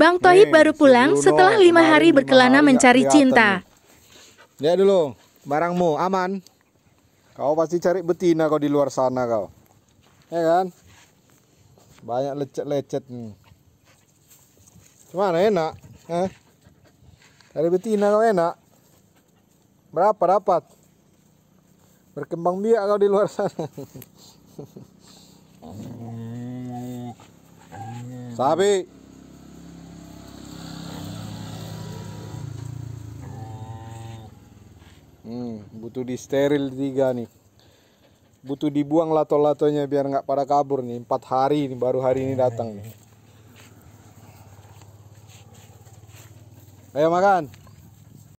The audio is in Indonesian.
Bang Tohib baru pulang setelah lima hari berkelana mencari cinta. Lihat dulu, barangmu aman. Kau pasti cari betina kau di luar sana kau. Ya kan? Banyak lecet-lecet nih. Cuman enak. Eh? Cari betina kau enak. Berapa dapat? Berkembang biak kau di luar sana. Sabi. Hmm, butuh di steril tiga nih. Butuh dibuang lato-latonya biar nggak pada kabur nih. Empat hari ini baru hari ini datang nih. Ayo makan.